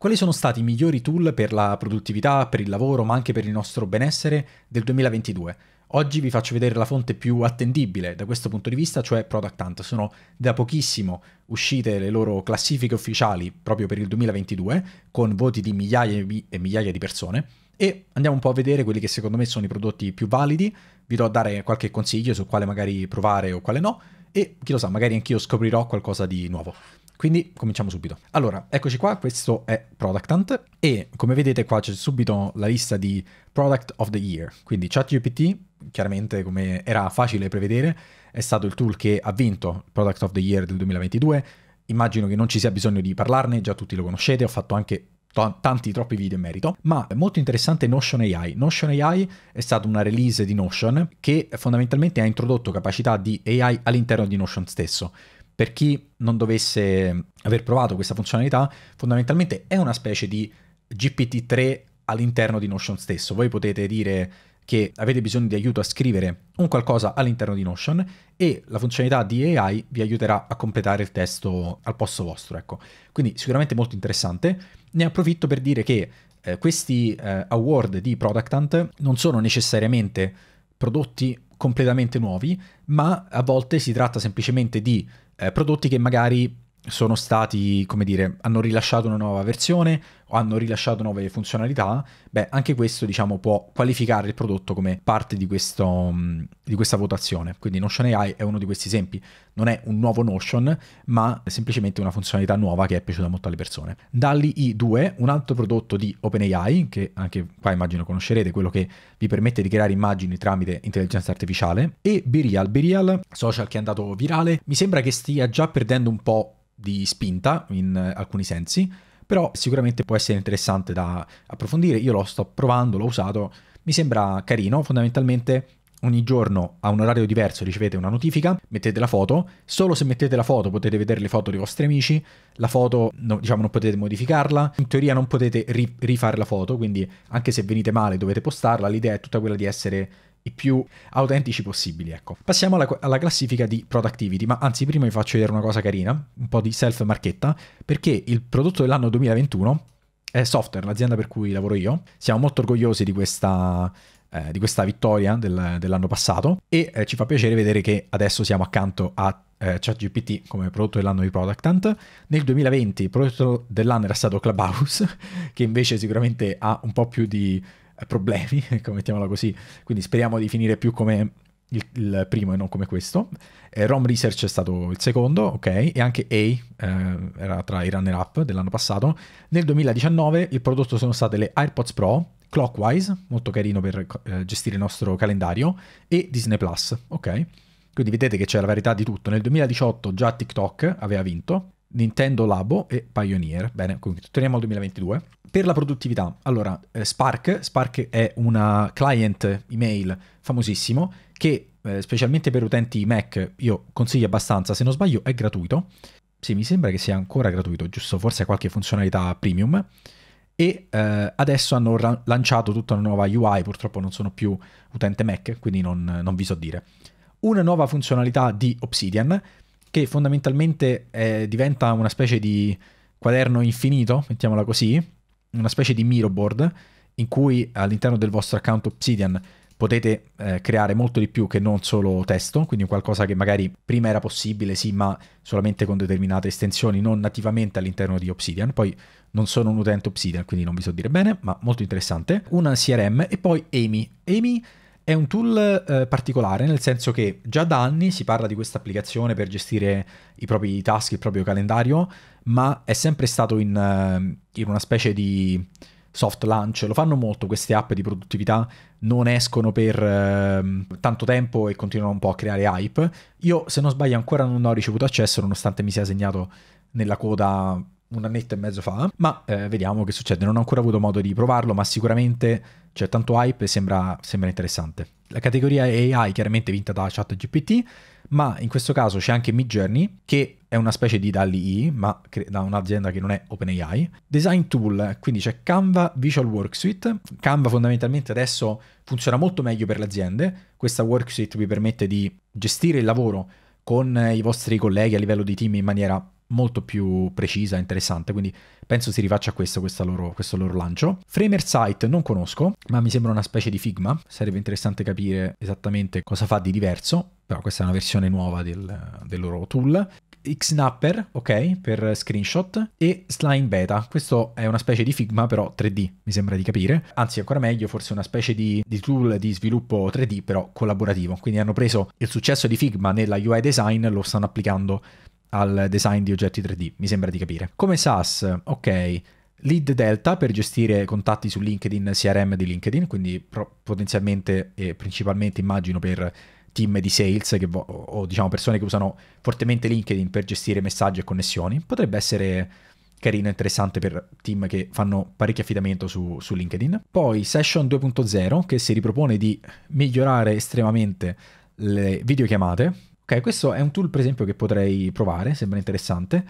Quali sono stati i migliori tool per la produttività, per il lavoro, ma anche per il nostro benessere del 2022? Oggi vi faccio vedere la fonte più attendibile da questo punto di vista, cioè Product Hunt. Sono da pochissimo uscite le loro classifiche ufficiali proprio per il 2022, con voti di migliaia e migliaia di persone. E andiamo un po' a vedere quelli che secondo me sono i prodotti più validi. Vi do a dare qualche consiglio su quale magari provare o quale no. E chi lo sa, magari anch'io scoprirò qualcosa di nuovo. Quindi cominciamo subito. Allora, eccoci qua, questo è Product Hunt e come vedete qua c'è subito la lista di Product of the Year, quindi ChatGPT, chiaramente come era facile prevedere, è stato il tool che ha vinto Product of the Year del 2022, immagino che non ci sia bisogno di parlarne, già tutti lo conoscete, ho fatto anche tanti troppi video in merito, ma è molto interessante Notion AI. Notion AI è stata una release di Notion che fondamentalmente ha introdotto capacità di AI all'interno di Notion stesso. Per chi non dovesse aver provato questa funzionalità, fondamentalmente è una specie di GPT-3 all'interno di Notion stesso. Voi potete dire che avete bisogno di aiuto a scrivere un qualcosa all'interno di Notion e la funzionalità di AI vi aiuterà a completare il testo al posto vostro. Ecco. Quindi sicuramente molto interessante. Ne approfitto per dire che eh, questi eh, award di Product Hunt non sono necessariamente prodotti completamente nuovi, ma a volte si tratta semplicemente di eh, prodotti che magari sono stati, come dire, hanno rilasciato una nuova versione hanno rilasciato nuove funzionalità, beh, anche questo diciamo, può qualificare il prodotto come parte di, questo, mm, di questa votazione. Quindi Notion AI è uno di questi esempi, non è un nuovo Notion, ma semplicemente una funzionalità nuova che è piaciuta molto alle persone. Dali I2, un altro prodotto di OpenAI, che anche qua immagino conoscerete, quello che vi permette di creare immagini tramite intelligenza artificiale, e Berial, Berial, social che è andato virale, mi sembra che stia già perdendo un po' di spinta in eh, alcuni sensi, però sicuramente può essere interessante da approfondire. Io lo sto provando, l'ho usato, mi sembra carino, fondamentalmente ogni giorno a un orario diverso ricevete una notifica, mettete la foto, solo se mettete la foto potete vedere le foto dei vostri amici, la foto no, diciamo non potete modificarla, in teoria non potete ri rifare la foto, quindi anche se venite male dovete postarla, l'idea è tutta quella di essere i più autentici possibili. Ecco. Passiamo alla, alla, classifica di productivity, ma anzi prima vi faccio vedere una cosa carina, un po' di self-marchetta, perché il prodotto dell'anno 2021 è Software, l'azienda per cui lavoro io. Siamo molto orgogliosi di questa, eh, di questa vittoria del, dell'anno passato e eh, ci fa piacere vedere che adesso siamo accanto a eh, ChatGPT come prodotto dell'anno di Productant. Nel 2020 il prodotto dell'anno era stato Clubhouse, che invece sicuramente ha un po' più di eh, problemi, ecco, mettiamola così. Quindi speriamo di finire più come il, il primo e non come questo. Eh, Rom Research è stato il secondo, ok, e anche A eh, era tra i runner-up dell'anno passato. Nel 2019 il prodotto sono state le AirPods Pro, Clockwise, molto carino per eh, gestire il nostro calendario, e Disney Plus, ok. Quindi vedete che c'è la varietà di tutto. Nel 2018 già TikTok aveva vinto, Nintendo Labo e Pioneer. Bene, torniamo al 2022. Per la produttività, allora, eh, Spark, Spark è una client email famosissimo che eh, specialmente per utenti Mac io consiglio abbastanza, se non sbaglio è gratuito. Sì, mi sembra che sia ancora gratuito, giusto? Forse ha qualche funzionalità premium. E eh, adesso hanno ra- lanciato tutta una nuova UI, purtroppo non sono più utente Mac, quindi non, non vi so dire. Una nuova funzionalità di Obsidian che fondamentalmente eh, diventa una specie di quaderno infinito, mettiamola così, una specie di mirror board in cui all'interno del vostro account Obsidian potete eh, creare molto di più che non solo testo, quindi qualcosa che magari prima era possibile, sì, ma solamente con determinate estensioni, non nativamente all'interno di Obsidian. Poi non sono un utente Obsidian, quindi non vi so dire bene, ma molto interessante. Una CRM e poi Amy. Amy è un tool eh, particolare nel senso che già da anni si parla di questa applicazione per gestire i propri task, il proprio calendario, ma è sempre stato in, eh, in una specie di soft launch. Lo fanno molto queste app di produttività, non escono per uh, tanto tempo e continuano un po' a creare hype. Io, se non sbaglio, ancora non ho ricevuto accesso nonostante mi sia segnato nella coda un annetto e mezzo fa, ma eh, vediamo che succede. Non ho ancora avuto modo di provarlo, ma sicuramente c'è tanto hype e sembra, sembra interessante. La categoria AI chiaramente vinta da ChatGPT, ma in questo caso c'è anche Midjourney, che è una specie di DALI, ma che, da un'azienda che non è OpenAI. Design Tool, quindi c'è Canva Visual Worksuite. Canva fondamentalmente adesso funziona molto meglio per le aziende. Questa worksuite vi permette di gestire il lavoro con i vostri colleghi a livello di team in maniera molto più precisa e interessante, quindi penso si rifaccia a questo, loro, questo loro lancio. Framer Site non conosco, ma mi sembra una specie di Figma, sarebbe interessante capire esattamente cosa fa di diverso, però questa è una versione nuova del, del loro tool. Xnapper, ok, per screenshot, e Slime Beta. Questo è una specie di Figma, però 3D, mi sembra di capire. Anzi, ancora meglio, forse una specie di, di, tool di sviluppo 3D, però collaborativo. Quindi hanno preso il successo di Figma nella UI design, lo stanno applicando al design di oggetti 3D, mi sembra di capire. Come SaaS, ok, Lead Delta per gestire contatti su LinkedIn, CRM di LinkedIn, quindi potenzialmente e principalmente immagino per team di sales che o diciamo persone che usano fortemente LinkedIn per gestire messaggi e connessioni. Potrebbe essere carino e interessante per team che fanno parecchio affidamento su, su LinkedIn. Poi Session 2.0 che si ripropone di migliorare estremamente le videochiamate Ok, questo è un tool per esempio che potrei provare, sembra interessante,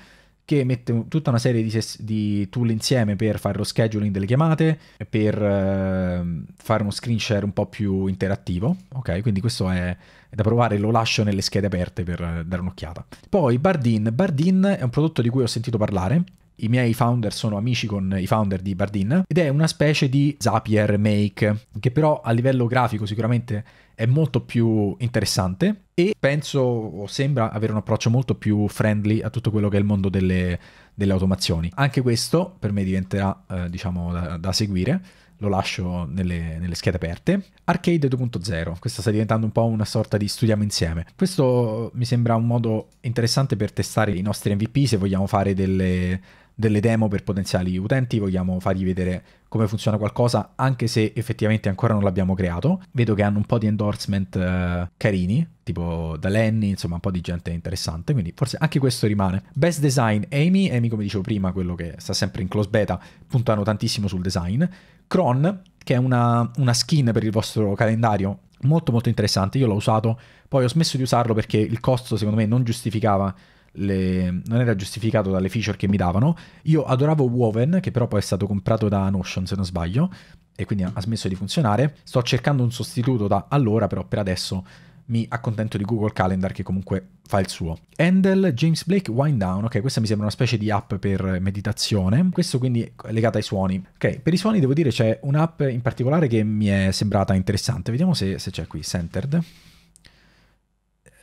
che mette tutta una serie di, di tool insieme per fare lo scheduling delle chiamate, per eh, fare uno screen share un po' più interattivo, ok? Quindi questo è, da provare, lo lascio nelle schede aperte per dare un'occhiata. Poi Bardin, Bardin è un prodotto di cui ho sentito parlare, i miei founder sono amici con i founder di Bardin ed è una specie di Zapier Make che però a livello grafico sicuramente è molto più interessante e penso o sembra avere un approccio molto più friendly a tutto quello che è il mondo delle, delle automazioni. Anche questo per me diventerà eh, diciamo da, da, seguire, lo lascio nelle, nelle schede aperte. Arcade 2.0, questa sta diventando un po' una sorta di studiamo insieme. Questo mi sembra un modo interessante per testare i nostri MVP se vogliamo fare delle, delle demo per potenziali utenti, vogliamo fargli vedere come funziona qualcosa anche se effettivamente ancora non l'abbiamo creato. Vedo che hanno un po' di endorsement eh, carini, tipo da Lenny, insomma un po' di gente interessante, quindi forse anche questo rimane. Best design Amy, Amy come dicevo prima, quello che sta sempre in close beta, puntano tantissimo sul design. Cron, che è una, una skin per il vostro calendario, molto molto interessante, io l'ho usato, poi ho smesso di usarlo perché il costo secondo me non giustificava le, non era giustificato dalle feature che mi davano. Io adoravo Woven, che però poi è stato comprato da Notion, se non sbaglio, e quindi ha smesso di funzionare. Sto cercando un sostituto da allora, però per adesso mi accontento di Google Calendar che comunque fa il suo. Handle James Blake Wind Down, ok, questa mi sembra una specie di app per meditazione, questo quindi è legato ai suoni. Ok, per i suoni devo dire c'è un'app in particolare che mi è sembrata interessante, vediamo se, se c'è qui, Centered.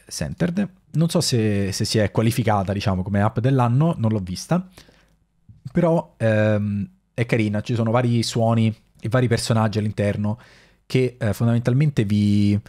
Centered, non so se, se, si è qualificata diciamo come app dell'anno, non l'ho vista, però ehm, è carina, ci sono vari suoni e vari personaggi all'interno che eh, fondamentalmente vi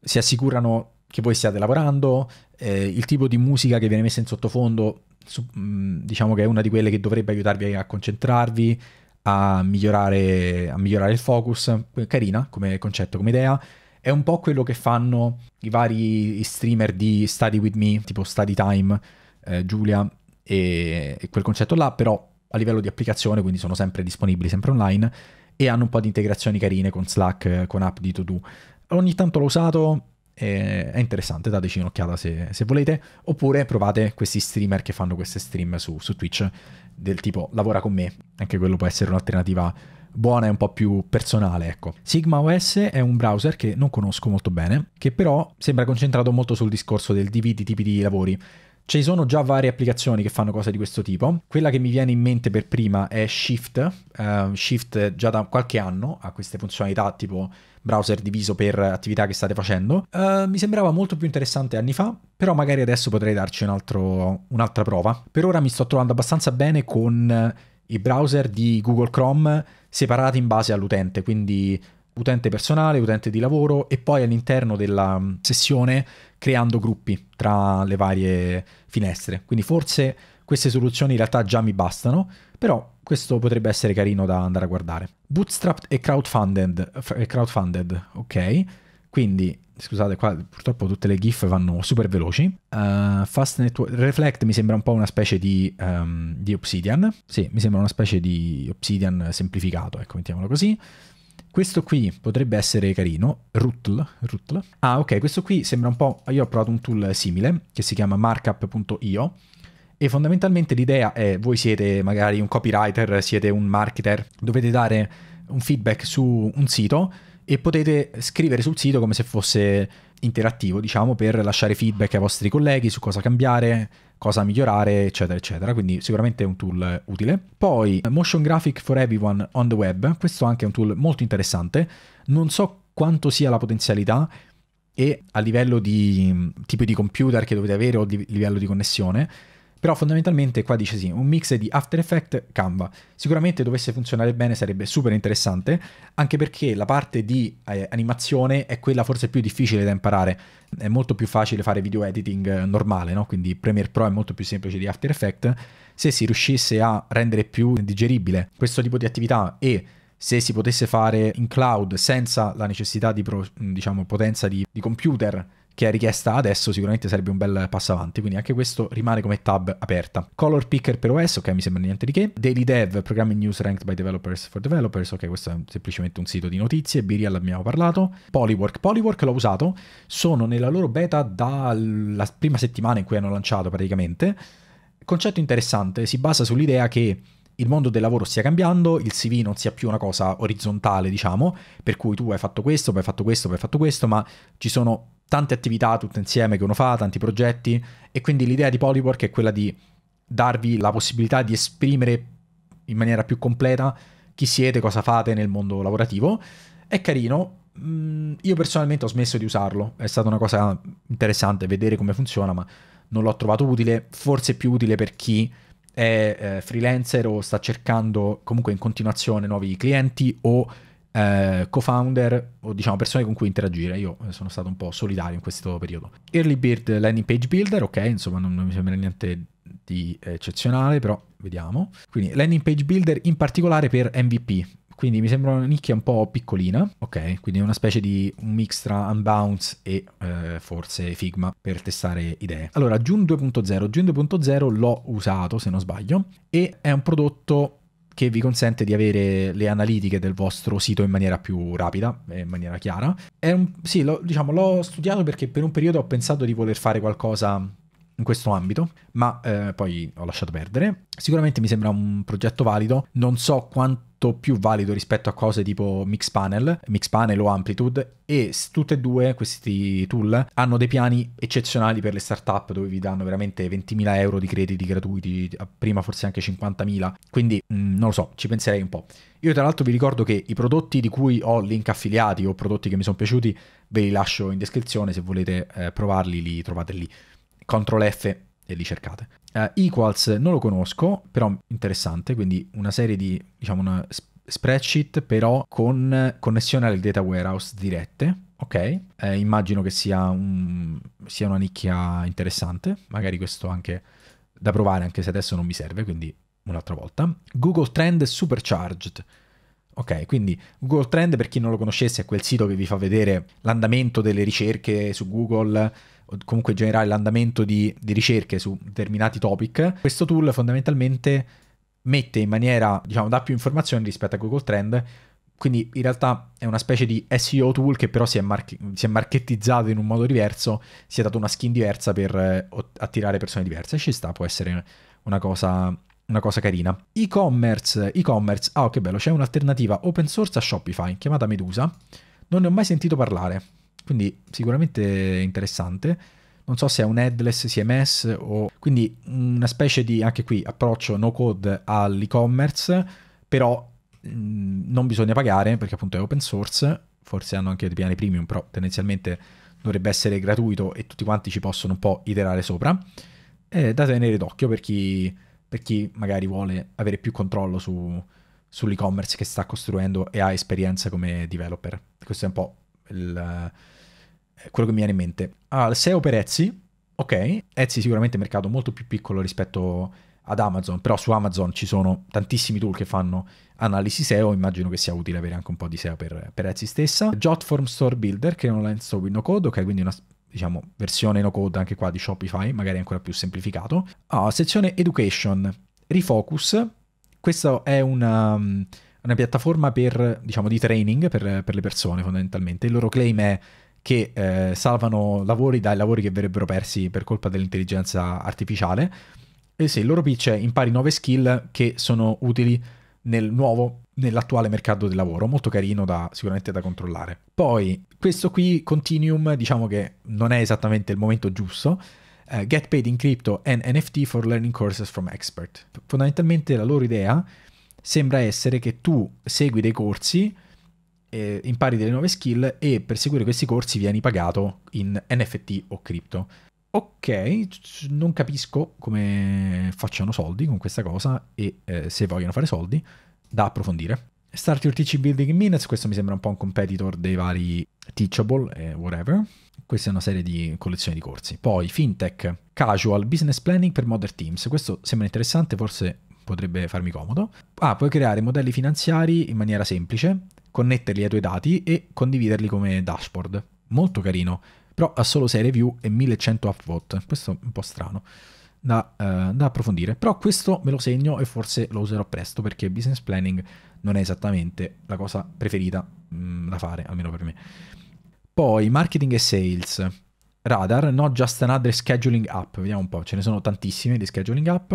si assicurano che voi stiate lavorando, eh, il tipo di musica che viene messa in sottofondo, su, mh, mm, diciamo che è una di quelle che dovrebbe aiutarvi a concentrarvi, a migliorare, a migliorare il focus, carina come concetto, come idea. È un po' quello che fanno i vari streamer di Study With Me, tipo Study Time, eh, Giulia e, e quel concetto là, però a livello di applicazione, quindi sono sempre disponibili, sempre online, e hanno un po' di integrazioni carine con Slack, con app di To Do ogni tanto l'ho usato, è interessante, dateci un'occhiata se, se, volete, oppure provate questi streamer che fanno queste stream su, su Twitch del tipo lavora con me, anche quello può essere un'alternativa buona e un po' più personale, ecco. Sigma OS è un browser che non conosco molto bene, che però sembra concentrato molto sul discorso del DV di tipi di lavori, ci sono già varie applicazioni che fanno cose di questo tipo. Quella che mi viene in mente per prima è Shift. Uh, Shift già da qualche anno ha queste funzionalità tipo browser diviso per attività che state facendo. Uh, mi sembrava molto più interessante anni fa, però magari adesso potrei darci un altro, un'altra prova. Per ora mi sto trovando abbastanza bene con i browser di Google Chrome separati in base all'utente, quindi utente personale, utente di lavoro e poi all'interno della mm, sessione creando gruppi tra le varie finestre. Quindi forse queste soluzioni in realtà già mi bastano, però questo potrebbe essere carino da andare a guardare. Bootstrapped e crowdfunded, crowdfunded ok? Quindi, scusate qua, purtroppo tutte le GIF vanno super veloci. Uh, Fast Network, Reflect mi sembra un po' una specie di, um, di Obsidian. Sì, mi sembra una specie di Obsidian semplificato, ecco, mettiamolo così. Questo qui potrebbe essere carino, Rutl, Rutl. Ah ok, questo qui sembra un po'... Io ho provato un tool simile che si chiama markup.io e fondamentalmente l'idea è voi siete magari un copywriter, siete un marketer, dovete dare un feedback su un sito e potete scrivere sul sito come se fosse interattivo, diciamo, per lasciare feedback ai vostri colleghi su cosa cambiare, cosa migliorare, eccetera, eccetera. Quindi sicuramente è un tool utile. Poi Motion Graphic for Everyone on the Web, questo anche è un tool molto interessante. Non so quanto sia la potenzialità e a livello di tipo di computer che dovete avere o di livello di connessione però fondamentalmente qua dice sì, un mix di After Effects Canva. Sicuramente dovesse funzionare bene sarebbe super interessante, anche perché la parte di eh, animazione è quella forse più difficile da imparare. È molto più facile fare video editing eh, normale, no? quindi Premiere Pro è molto più semplice di After Effects. Se si riuscisse a rendere più digeribile questo tipo di attività e se si potesse fare in cloud senza la necessità di pro, diciamo, potenza di, di computer che è richiesta adesso sicuramente sarebbe un bel passo avanti, quindi anche questo rimane come tab aperta. Color Picker per OS, ok, mi sembra niente di che. Daily Dev, Programming News Ranked by Developers for Developers, ok, questo è semplicemente un sito di notizie, Birial abbiamo parlato. Polywork, Polywork l'ho usato, sono nella loro beta dalla prima settimana in cui hanno lanciato praticamente. Concetto interessante, si basa sull'idea che il mondo del lavoro stia cambiando, il CV non sia più una cosa orizzontale, diciamo, per cui tu hai fatto questo, poi hai fatto questo, poi hai fatto questo, ma ci sono tante attività tutte insieme che uno fa, tanti progetti e quindi l'idea di Polywork è quella di darvi la possibilità di esprimere in maniera più completa chi siete, cosa fate nel mondo lavorativo. È carino, mm, io personalmente ho smesso di usarlo, è stata una cosa interessante vedere come funziona, ma non l'ho trovato utile, forse più utile per chi è eh, freelancer o sta cercando comunque in continuazione nuovi clienti o eh, co-founder o diciamo persone con cui interagire. Io eh, sono stato un po' solitario in questo periodo. Early Bird Landing Page Builder, ok, insomma non, non mi sembra niente di eccezionale, però vediamo. Quindi Landing Page Builder in particolare per MVP. Quindi mi sembra una nicchia un po' piccolina, ok? Quindi è una specie di un mix tra Unbounce e eh, forse Figma per testare idee. Allora, June 2.0, June 2.0 l'ho usato se non sbaglio e è un prodotto che vi consente di avere le analitiche del vostro sito in maniera più rapida e in maniera chiara. Un, sì, lo, diciamo, l'ho studiato perché per un periodo ho pensato di voler fare qualcosa in questo ambito, ma eh, poi ho lasciato perdere. Sicuramente mi sembra un progetto valido, non so quanto più valido rispetto a cose tipo Mixpanel, Mixpanel o Amplitude e tutte e due questi tool hanno dei piani eccezionali per le startup dove vi danno veramente 20.000 euro di crediti gratuiti, prima forse anche 50.000, quindi mm, non lo so, ci penserei un po'. Io tra l'altro vi ricordo che i prodotti di cui ho link affiliati o prodotti che mi sono piaciuti ve li lascio in descrizione, se volete eh, provarli li trovate lì. Ctrl F e li cercate. Uh, Equals non lo conosco, però interessante, quindi una serie di, diciamo, una spreadsheet però con connessione alle data warehouse dirette. Ok, eh, immagino che sia, un, sia una nicchia interessante, magari questo anche da provare, anche se adesso non mi serve, quindi un'altra volta. Google Trend Supercharged Ok, quindi Google Trend per chi non lo conoscesse è quel sito che vi fa vedere l'andamento delle ricerche su Google o comunque in generale l'andamento di, di ricerche su determinati topic. Questo tool fondamentalmente mette in maniera, diciamo, dà più informazioni rispetto a Google Trend, quindi in realtà è una specie di SEO tool che però si è, mar- si è marchettizzato in un modo diverso, si è dato una skin diversa per eh, attirare persone diverse. Ci sta, può essere una cosa una cosa carina. E-commerce, e-commerce, ah che bello, c'è un'alternativa open source a Shopify chiamata Medusa, non ne ho mai sentito parlare, quindi sicuramente interessante. Non so se è un headless CMS o... Quindi una specie di, anche qui, approccio no code all'e-commerce, però mh, mm, non bisogna pagare perché appunto è open source, forse hanno anche dei piani premium, però tendenzialmente dovrebbe essere gratuito e tutti quanti ci possono un po' iterare sopra. È eh, da tenere d'occhio per chi per chi magari vuole avere più controllo su, sull'e-commerce che sta costruendo e ha esperienza come developer. Questo è un po' il, eh, quello che mi viene in mente. Ah, il SEO per Etsy, ok, Etsy sicuramente è un mercato molto più piccolo rispetto ad Amazon, però su Amazon ci sono tantissimi tool che fanno analisi SEO, immagino che sia utile avere anche un po' di SEO per, per Etsy stessa. Jotform Store Builder, che è un online store with no code, ok, quindi una diciamo, versione no code anche qua di Shopify, magari ancora più semplificato. Ah, sezione Education, Refocus, questa è una, mm, una piattaforma per, diciamo, di training per, per, le persone fondamentalmente. Il loro claim è che eh, salvano lavori dai lavori che verrebbero persi per colpa dell'intelligenza artificiale. E se il loro pitch è impari nuove skill che sono utili nel nuovo nell'attuale mercato del lavoro, molto carino da, sicuramente da controllare. Poi questo qui, Continuum, diciamo che non è esattamente il momento giusto. Uh, get paid in crypto and NFT for learning courses from expert. Fondamentalmente la loro idea sembra essere che tu segui dei corsi, eh, impari delle nuove skill e per seguire questi corsi vieni pagato in NFT o cripto. Ok, non capisco come facciano soldi con questa cosa e eh, se vogliono fare soldi, da approfondire. Start your teaching building in minutes, questo mi sembra un po' un competitor dei vari Teachable e whatever. Questa è una serie di collezioni di corsi. Poi fintech, casual, business planning per modern teams. Questo sembra interessante, forse potrebbe farmi comodo. Ah, puoi creare modelli finanziari in maniera semplice, connetterli ai tuoi dati e condividerli come dashboard. Molto carino, però ha solo 6 review e 1100 upvote. Questo è un po' strano da, eh, da, approfondire. Però questo me lo segno e forse lo userò presto perché business planning non è esattamente la cosa preferita mh, mm, da fare, almeno per me. Poi marketing e sales. Radar, not just another scheduling app. Vediamo un po', ce ne sono tantissime di scheduling app.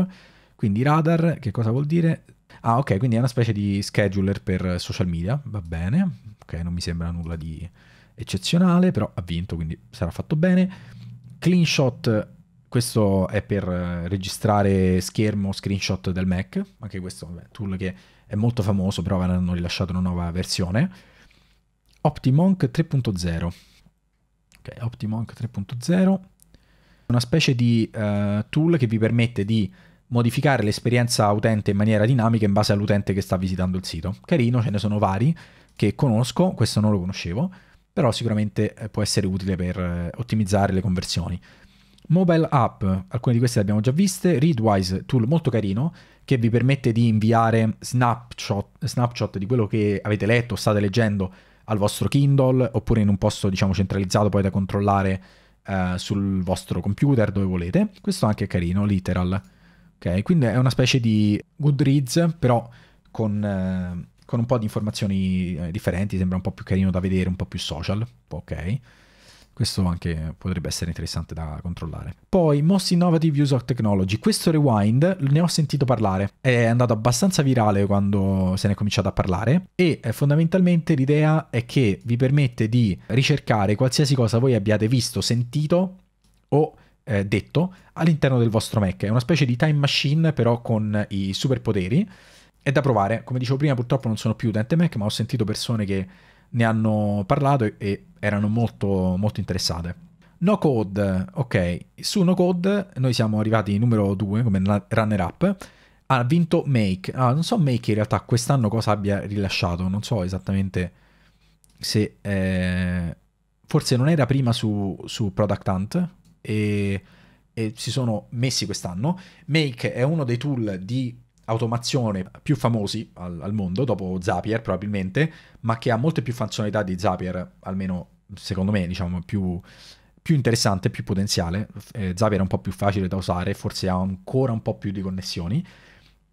Quindi radar, che cosa vuol dire? Ah, ok, quindi è una specie di scheduler per social media, va bene. Ok, non mi sembra nulla di eccezionale, però ha vinto, quindi sarà fatto bene. Clean Shot questo è per eh, registrare schermo screenshot del Mac, anche questo è un tool che è molto famoso, però hanno rilasciato una nuova versione. Optimonk 3.0. Ok, Optimonk 3.0, una specie di uh, tool che vi permette di modificare l'esperienza utente in maniera dinamica in base all'utente che sta visitando il sito. Carino, ce ne sono vari che conosco, questo non lo conoscevo, però sicuramente eh, può essere utile per ottimizzare le conversioni. Mobile app, alcune di queste le abbiamo già viste, Readwise, tool molto carino, che vi permette di inviare snapshot, snapshot di quello che avete letto o state leggendo al vostro Kindle, oppure in un posto diciamo centralizzato poi da controllare eh, sul vostro computer dove volete. Questo anche è carino, literal. Ok, quindi è una specie di Goodreads, però con, eh, con un po' di informazioni eh, differenti, sembra un po' più carino da vedere, un po' più social. Ok. Questo anche potrebbe essere interessante da controllare. Poi, Most Innovative Use of Technology. Questo rewind ne ho sentito parlare. È andato abbastanza virale quando se ne è cominciato a parlare e eh, fondamentalmente l'idea è che vi permette di ricercare qualsiasi cosa voi abbiate visto, sentito o eh, detto all'interno del vostro Mac. È una specie di time machine però con i superpoteri. È da provare. Come dicevo prima, purtroppo non sono più utente Mac, ma ho sentito persone che ne hanno parlato e erano molto, molto interessate. No code, ok, su no code noi siamo arrivati numero 2 come runner up, ha vinto Make, ah, non so Make in realtà quest'anno cosa abbia rilasciato, non so esattamente se... Eh, forse non era prima su, su Product Hunt e, e, si sono messi quest'anno. Make è uno dei tool di automazione più famosi al, al, mondo, dopo Zapier probabilmente, ma che ha molte più funzionalità di Zapier, almeno secondo me, diciamo, più, più interessante, più potenziale. Eh, Zapier è un po' più facile da usare, forse ha ancora un po' più di connessioni,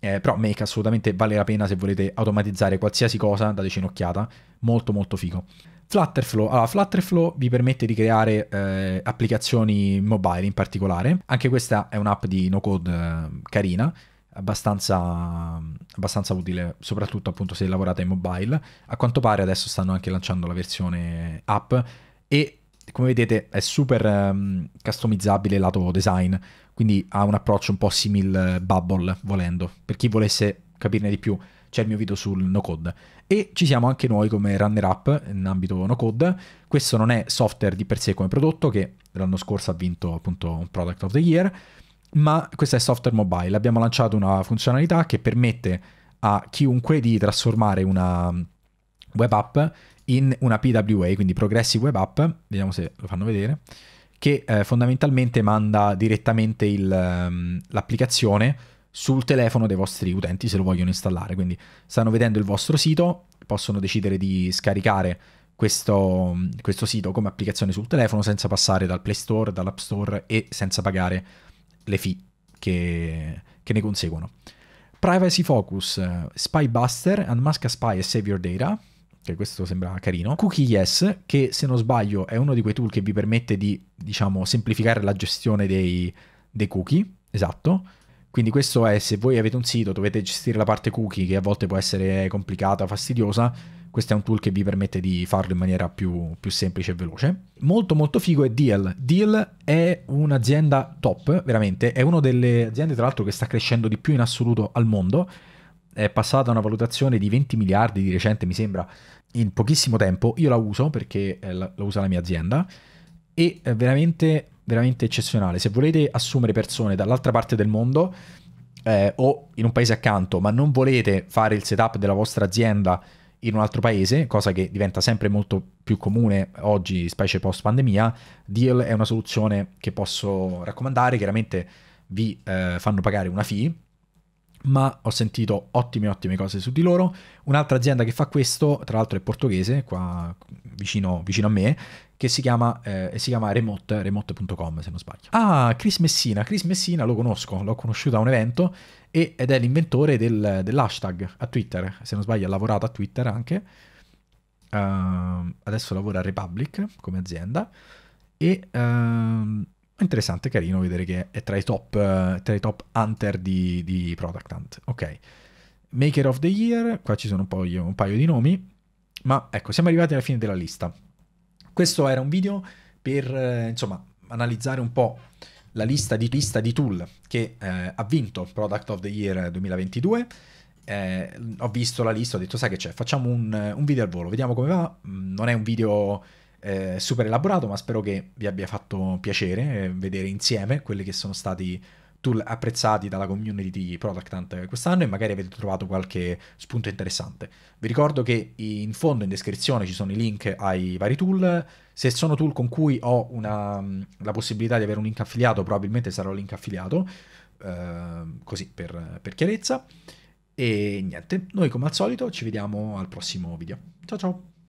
eh, però Make assolutamente vale la pena se volete automatizzare qualsiasi cosa, dateci un'occhiata, molto molto figo. Flutterflow. Allora, Flutterflow vi permette di creare eh, applicazioni mobile in particolare, anche questa è un'app di no code eh, carina, abbastanza, abbastanza utile, soprattutto appunto se lavorate in mobile. A quanto pare adesso stanno anche lanciando la versione app e come vedete è super um, customizzabile lato design, quindi ha un approccio un po' simil bubble volendo, per chi volesse capirne di più c'è il mio video sul no code e ci siamo anche noi come runner up in ambito no code questo non è software di per sé come prodotto che l'anno scorso ha vinto appunto un product of the year ma questo è software mobile. Abbiamo lanciato una funzionalità che permette a chiunque di trasformare una mm, web app in una PWA, quindi Progressive Web App, vediamo se lo fanno vedere, che eh, fondamentalmente manda direttamente il, mm, l'applicazione sul telefono dei vostri utenti se lo vogliono installare. Quindi stanno vedendo il vostro sito, possono decidere di scaricare questo, mm, questo sito come applicazione sul telefono senza passare dal Play Store, dall'App Store e senza pagare le fee che, che ne conseguono. Privacy Focus, Spy Buster, Unmask a Spy e Save Your Data, che questo sembra carino. Cookie Yes, che se non sbaglio è uno di quei tool che vi permette di, diciamo, semplificare la gestione dei, dei cookie, esatto. Quindi questo è se voi avete un sito, dovete gestire la parte cookie che a volte può essere complicata, fastidiosa, questo è un tool che vi permette di farlo in maniera più, più semplice e veloce. Molto molto figo è Deal. Deal è un'azienda top, veramente, è una delle aziende tra l'altro che sta crescendo di più in assoluto al mondo. È passata una valutazione di 20 miliardi di recente, mi sembra, in pochissimo tempo. Io la uso perché eh, la, la usa la mia azienda e veramente veramente eccezionale. Se volete assumere persone dall'altra parte del mondo eh, o in un paese accanto, ma non volete fare il setup della vostra azienda in un altro paese, cosa che diventa sempre molto più comune oggi, specie post pandemia, Deal è una soluzione che posso raccomandare, chiaramente vi eh, fanno pagare una fee ma ho sentito ottime ottime cose su di loro. Un'altra azienda che fa questo, tra l'altro è portoghese, qua vicino, vicino a me, che si chiama, eh, si chiama Remote, remote.com se non sbaglio. Ah, Chris Messina, Chris Messina lo conosco, l'ho conosciuto a un evento e, ed è l'inventore del, dell'hashtag a Twitter, se non sbaglio ha lavorato a Twitter anche, uh, adesso lavora a Republic come azienda e... Uh, interessante, carino vedere che è tra i top, uh, tra i top hunter di, di, Product Hunt. Ok. Maker of the Year, qua ci sono poi un paio di nomi, ma ecco, siamo arrivati alla fine della lista. Questo era un video per, uh, insomma, analizzare un po' la lista di, lista di tool che uh, ha vinto Product of the Year 2022. ho visto la lista, ho detto, sai che c'è, facciamo un, un video al volo, vediamo come va. Mm, non è un video eh, super elaborato, ma spero che vi abbia fatto piacere eh, vedere insieme quelli che sono stati tool apprezzati dalla community di Product Hunt quest'anno e magari avete trovato qualche spunto interessante. Vi ricordo che in fondo in descrizione ci sono i link ai vari tool, se sono tool con cui ho una, la possibilità di avere un link affiliato probabilmente sarò link affiliato, eh, così per, per chiarezza. E niente, noi come al solito ci vediamo al prossimo video. Ciao ciao!